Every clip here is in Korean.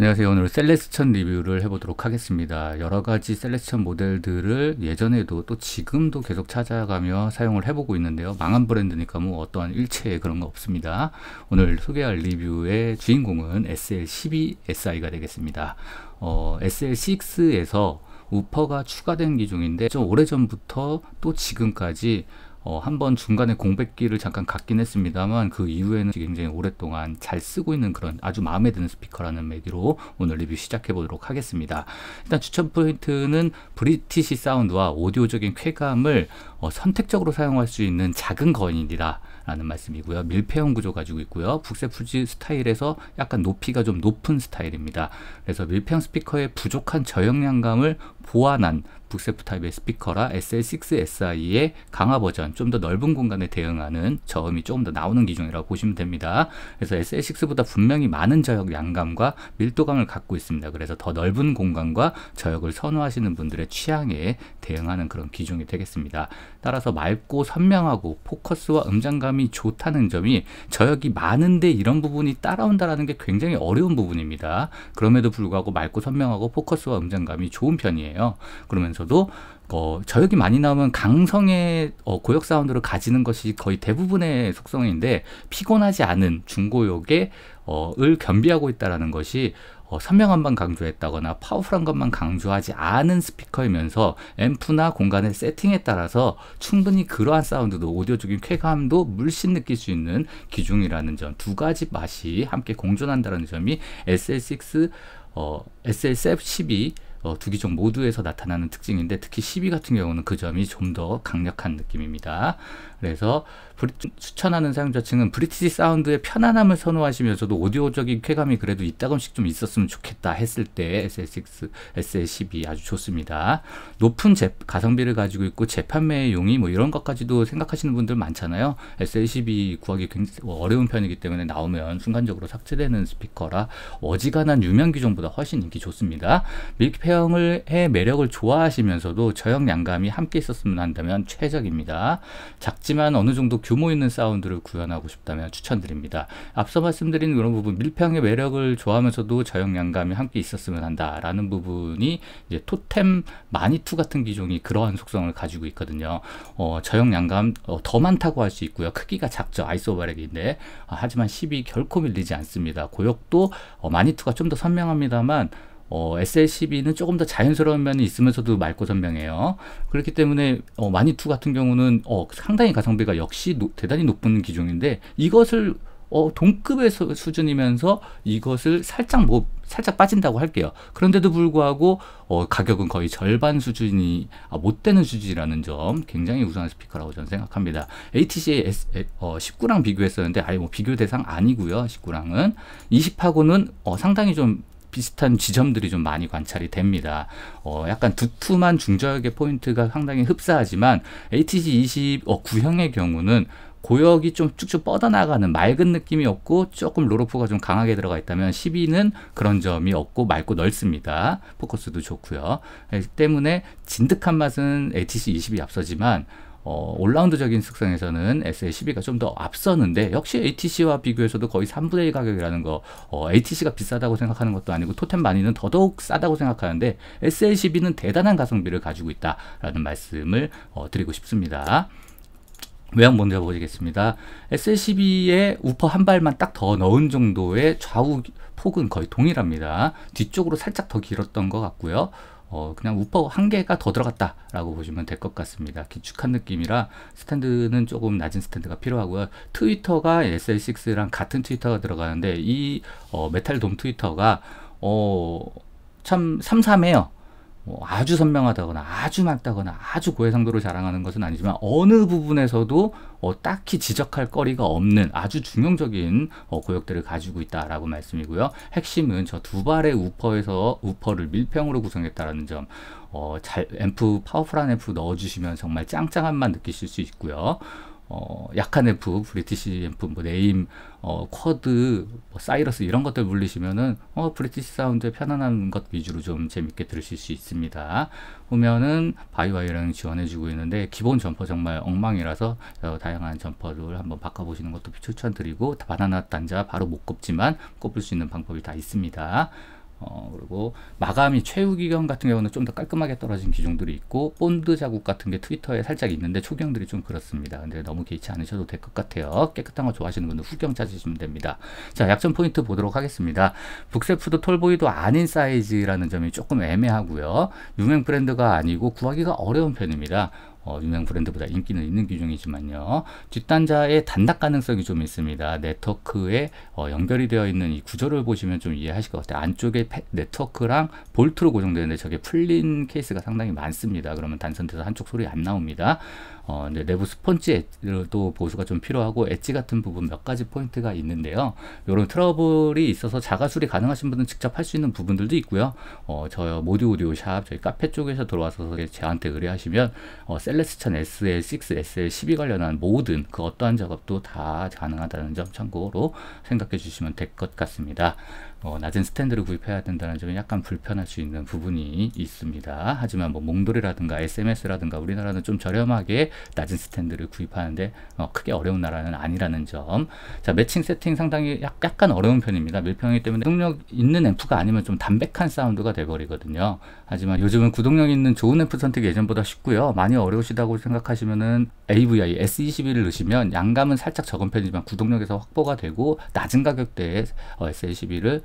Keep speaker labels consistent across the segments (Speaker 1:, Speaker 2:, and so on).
Speaker 1: 안녕하세요. 오늘 셀레스천 리뷰를 해보도록 하겠습니다. 여러 가지 셀레스천 모델들을 예전에도 또 지금도 계속 찾아가며 사용을 해보고 있는데요. 망한 브랜드니까 뭐 어떠한 일체 그런 거 없습니다. 오늘 소개할 리뷰의 주인공은 SL12SI가 되겠습니다. 어, SL6에서 우퍼가 추가된 기종인데 좀 오래전부터 또 지금까지 어, 한번 중간에 공백기를 잠깐 갖긴 했습니다만 그 이후에는 굉장히 오랫동안 잘 쓰고 있는 그런 아주 마음에 드는 스피커라는 메기로 오늘 리뷰 시작해 보도록 하겠습니다. 일단 추천 포인트는 브리티시 사운드와 오디오적인 쾌감을 어, 선택적으로 사용할 수 있는 작은 거인이다. 라는 말씀이고요. 밀폐형 구조 가지고 있고요. 북세프지 스타일에서 약간 높이가 좀 높은 스타일입니다. 그래서 밀폐형 스피커의 부족한 저영량감을 보완한 북세프 타입의 스피커라 SL6SI의 강화 버전 좀 더 넓은 공간에 대응하는 저음이 조금 더 나오는 기종이라고 보시면 됩니다. 그래서 SL6보다 분명히 많은 저역 양감과 밀도감을 갖고 있습니다. 그래서 더 넓은 공간과 저역을 선호하시는 분들의 취향에 대응하는 그런 기종이 되겠습니다. 따라서 맑고 선명하고 포커스와 음장감이 좋다는 점이 저역이 많은데 이런 부분이 따라온다라는 게 굉장히 어려운 부분입니다. 그럼에도 불구하고 맑고 선명하고 포커스와 음장감이 좋은 편이에요. 그러면서 중에서도 어, 저역이 많이 나오면 강성의 어, 고역 사운드를 가지는 것이 거의 대부분의 속성인데 피곤하지 않은 중고역의 어, 을 겸비하고 있다라는 것이 어, 선명한 만 강조했다거나 파워풀한 것만 강조하지 않은 스피커이면서 앰프나 공간의 세팅에 따라서 충분히 그러한 사운드도 오디오적인 쾌감도 물씬 느낄 수 있는 기중이라는 점 두 가지 맛이 함께 공존한다는 점이 SL6, 어, SL12 어, 두 기종 모두에서 나타나는 특징인데 특히 12 같은 경우는 그 점이 좀 더 강력한 느낌입니다. 그래서 추천하는 사용자층은 브리티지 사운드의 편안함을 선호하시면서도 오디오적인 쾌감이 그래도 이따금씩 좀 있었으면 좋겠다 했을 때 SL6, SL12 아주 좋습니다. 높은 재, 가성비를 가지고 있고 재판매 용이 뭐 이런 것까지도 생각하시는 분들 많잖아요. SL12 구하기 굉장히 뭐 어려운 편이기 때문에 나오면 순간적으로 삭제되는 스피커라 어지간한 유명 기종보다 훨씬 인기 좋습니다. 밀폐형의 매력을 좋아하시면서도 저형 양감이 함께 있었으면 한다면 최적입니다. 작지만 어느 정도 규모 있는 사운드를 구현하고 싶다면 추천드립니다. 앞서 말씀드린 그런 부분 밀평의 매력을 좋아하면서도 저형 양감이 함께 있었으면 한다라는 부분이 이제 토템 마니투 같은 기종이 그러한 속성을 가지고 있거든요. 어, 저형 양감 어, 더 많다고 할 수 있고요. 크기가 작죠. 아이소 바렉인데 아, 하지만 10이 결코 밀리지 않습니다. 고역도 어, 마니투가 좀 더 선명합니다만 어, SLCB는 조금 더 자연스러운 면이 있으면서도 맑고 선명해요. 그렇기 때문에 어, 마니투 같은 경우는 어, 상당히 가성비가 역시 노, 대단히 높은 기종인데 이것을 어, 동급의 수, 수준이면서 이것을 살짝 뭐 살짝 빠진다고 할게요. 그런데도 불구하고 어, 가격은 거의 절반 수준이 아, 못 되는 수준이라는 점 굉장히 우수한 스피커라고 저는 생각합니다. ATC S, 어, 19랑 비교했었는데 아예 뭐 비교 대상 아니고요. 19랑은 20하고는 어, 상당히 좀 비슷한 지점들이 좀 많이 관찰이 됩니다. 어, 약간 두툼한 중저역의 포인트가 상당히 흡사하지만 ATG 20 어, 구형의 경우는 고역이 좀 쭉쭉 뻗어나가는 맑은 느낌이 없고 조금 로로프가 좀 강하게 들어가 있다면 12는 그런 점이 없고 맑고 넓습니다. 포커스도 좋고요. 때문에 진득한 맛은 ATC 20이 앞서지만 어, 올라운드적인 특성에서는 SA12가 좀 더 앞서는데 역시 ATC와 비교해서도 거의 3분의 1 가격이라는 거 어, ATC가 비싸다고 생각하는 것도 아니고 토템 마니는 더더욱 싸다고 생각하는데 SA12는 대단한 가성비를 가지고 있다라는 말씀을 어, 드리고 싶습니다. 외형 먼저 보시겠습니다. SLCB에 우퍼 한 발만 딱 더 넣은 정도의 좌우 폭은 거의 동일합니다. 뒤쪽으로 살짝 더 길었던 것 같고요. 어, 그냥 우퍼 한 개가 더 들어갔다라고 보시면 될 것 같습니다. 기축한 느낌이라 스탠드는 조금 낮은 스탠드가 필요하고요. 트위터가 SL6랑 같은 트위터가 들어가는데 이 어, 메탈 돔 트위터가 어, 참 삼삼해요. 뭐 아주 선명하다거나 아주 맑다거나 아주 고해상도를 자랑하는 것은 아니지만 어느 부분에서도 어, 딱히 지적할 거리가 없는 아주 중형적인 어, 고역들을 가지고 있다라고 말씀이고요. 핵심은 저 두 발의 우퍼에서 우퍼를 밀평으로 구성했다라는 점. 어, 잘 앰프 파워풀한 앰프 넣어주시면 정말 짱짱한 맛 느끼실 수 있고요. 어, 약한 F, 브리티시 F, 뭐 네임, 어, 쿼드, 뭐 사이러스 이런 것들 물리시면은 어, 브리티시 사운드 편안한 것 위주로 좀 재밌게 들으실 수 있습니다. 보면은 바이와이랑 지원해주고 있는데 기본 점퍼 정말 엉망이라서 어, 다양한 점퍼를 한번 바꿔보시는 것도 추천드리고 바나나 단자 바로 못 꼽지만 꼽을 수 있는 방법이 다 있습니다. 어, 그리고 마감이 최후 기간 같은 경우는 좀 더 깔끔하게 떨어진 기종들이 있고 본드 자국 같은 게 트위터에 살짝 있는데 초경들이좀 그렇습니다. 근데 너무 개의치 않으셔도 될 것 같아요. 깨끗한 거 좋아하시는 분들 후경 찾으시면 됩니다. 자 약점 포인트 보도록 하겠습니다. 북세푸드 톨보이도 아닌 사이즈라는 점이 조금 애매하고요. 유명 브랜드가 아니고 구하기가 어려운 편입니다. 어, 유명 브랜드보다 인기는 있는 기종이지만요 뒷단자의 단락 가능성이 좀 있습니다. 네트워크에 어, 연결이 되어 있는 이 구조를 보시면 좀 이해하실 것 같아요. 안쪽에 패, 네트워크랑 볼트로 고정되는데 저게 풀린 케이스가 상당히 많습니다. 그러면 단선돼서 한쪽 소리 안 나옵니다. 어, 네, 내부 스펀지도 보수가 좀 필요하고 엣지 같은 부분 몇 가지 포인트가 있는데요. 이런 트러블이 있어서 자가 수리 가능하신 분은 직접 할 수 있는 부분들도 있고요. 어, 저 모디 오디오 샵 저희 카페 쪽에서 들어와서 저한테 의뢰하시면 어, 셀레스천 SL6, SL12 관련한 모든 그 어떠한 작업도 다 가능하다는 점 참고로 생각해 주시면 될 것 같습니다. 어, 낮은 스탠드를 구입해야 된다는 점이 약간 불편할 수 있는 부분이 있습니다. 하지만 뭐 몽돌이라든가 SMS라든가 우리나라는 좀 저렴하게 낮은 스탠드를 구입하는데 어, 크게 어려운 나라는 아니라는 점. 자 매칭 세팅 상당히 약, 약간 어려운 편입니다. 밀평이기 때문에 구동력 있는 앰프가 아니면 좀 담백한 사운드가 돼버리거든요. 하지만 요즘은 구동력 있는 좋은 앰프 선택 예전보다 쉽고요. 많이 어려우시다고 생각하시면은 AVI S21을 넣으시면 양감은 살짝 적은 편이지만 구동력에서 확보가 되고 낮은 가격대에 어, S21을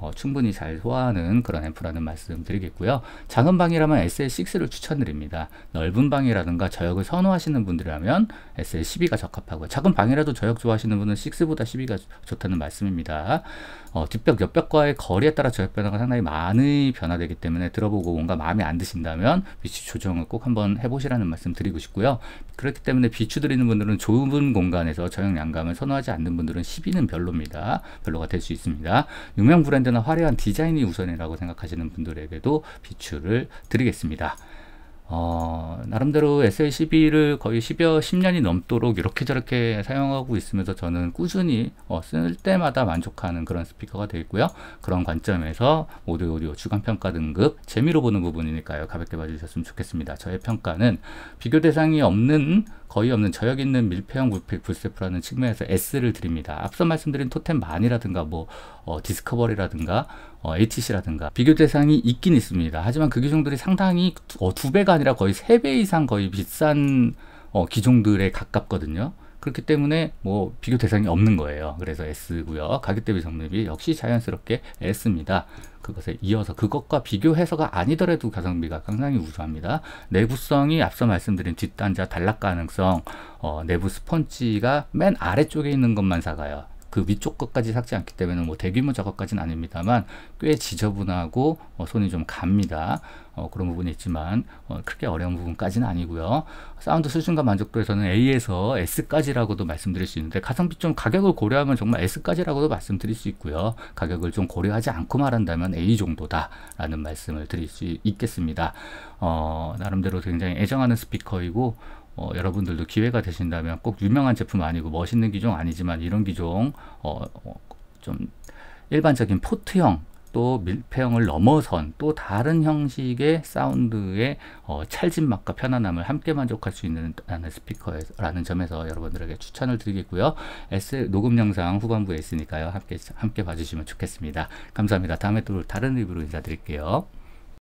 Speaker 1: 어, 충분히 잘 소화하는 그런 앰프라는 말씀 드리겠고요. 작은 방이라면 SL6를 추천드립니다. 넓은 방이라든가 저역을 선호하시는 분들이라면 SL12가 적합하고요. 작은 방이라도 저역 좋아하시는 분은 6보다 12가 좋다는 말씀입니다. 어, 뒷벽, 옆벽과의 거리에 따라 저역 변화가 상당히 많이 변화되기 때문에 들어보고 뭔가 마음에 안 드신다면 위치 조정을 꼭 한번 해보시라는 말씀 드리고 싶고요. 그렇기 때문에 비추드리는 분들은 좁은 공간에서 저역 양감을 선호하지 않는 분들은 12는 별로입니다. 별로가 될 수 있습니다. 유명 브랜드 언제나 화려한 디자인이 우선이라고 생각하시는 분들에게도 비추를 드리겠습니다. 어, 나름대로 SL12를 거의 10여, 10년이 넘도록 이렇게 저렇게 사용하고 있으면서 저는 꾸준히 어, 쓸 때마다 만족하는 그런 스피커가 되어있고요 그런 관점에서 오디오 오디오 주간평가 등급 재미로 보는 부분이니까요. 가볍게 봐주셨으면 좋겠습니다. 저의 평가는 비교 대상이 없는 거의 없는 저역 있는 밀폐형 물팩 불세포라는 측면에서 S를 드립니다. 앞서 말씀드린 토템 만이라든가 뭐 어, 디스커버리라든가 어, HC라든가 비교 대상이 있긴 있습니다. 하지만 그 기종들이 상당히 두, 어, 두 배가 아니라 거의 세 배 이상 거의 비싼 어, 기종들에 가깝거든요. 그렇기 때문에 뭐 비교 대상이 없는 거예요. 그래서 S고요. 가격 대비 점유율 역시 자연스럽게 S입니다. 그것에 이어서 그것과 비교해서가 아니더라도 가성비가 상당히 우수합니다. 내구성이 앞서 말씀드린 뒷단자 단락 가능성, 어, 내부 스펀지가 맨 아래쪽에 있는 것만 사가요. 그 위쪽 것까지 삭제 않기 때문에 뭐 대규모 작업까지는 아닙니다만 꽤 지저분하고 어, 손이 좀 갑니다. 어, 그런 부분이 있지만 어, 크게 어려운 부분까지는 아니고요. 사운드 수준과 만족도에서는 A에서 S까지라고도 말씀드릴 수 있는데 가성비 좀 가격을 고려하면 정말 S까지라고도 말씀드릴 수 있고요. 가격을 좀 고려하지 않고 말한다면 A 정도다라는 말씀을 드릴 수 있겠습니다. 어, 나름대로 굉장히 애정하는 스피커이고 어, 여러분들도 기회가 되신다면 꼭 유명한 제품 아니고 멋있는 기종 아니지만 이런 기종 어, 어, 좀 일반적인 포트형 또 밀폐형을 넘어선 또 다른 형식의 사운드의 어, 찰진맛과 편안함을 함께 만족할 수 있는 스피커라는 점에서 여러분들에게 추천을 드리겠고요. S 녹음 영상 후반부에 있으니까요. 함께 함께 봐주시면 좋겠습니다. 감사합니다. 다음에 또 다른 리뷰로 인사드릴게요.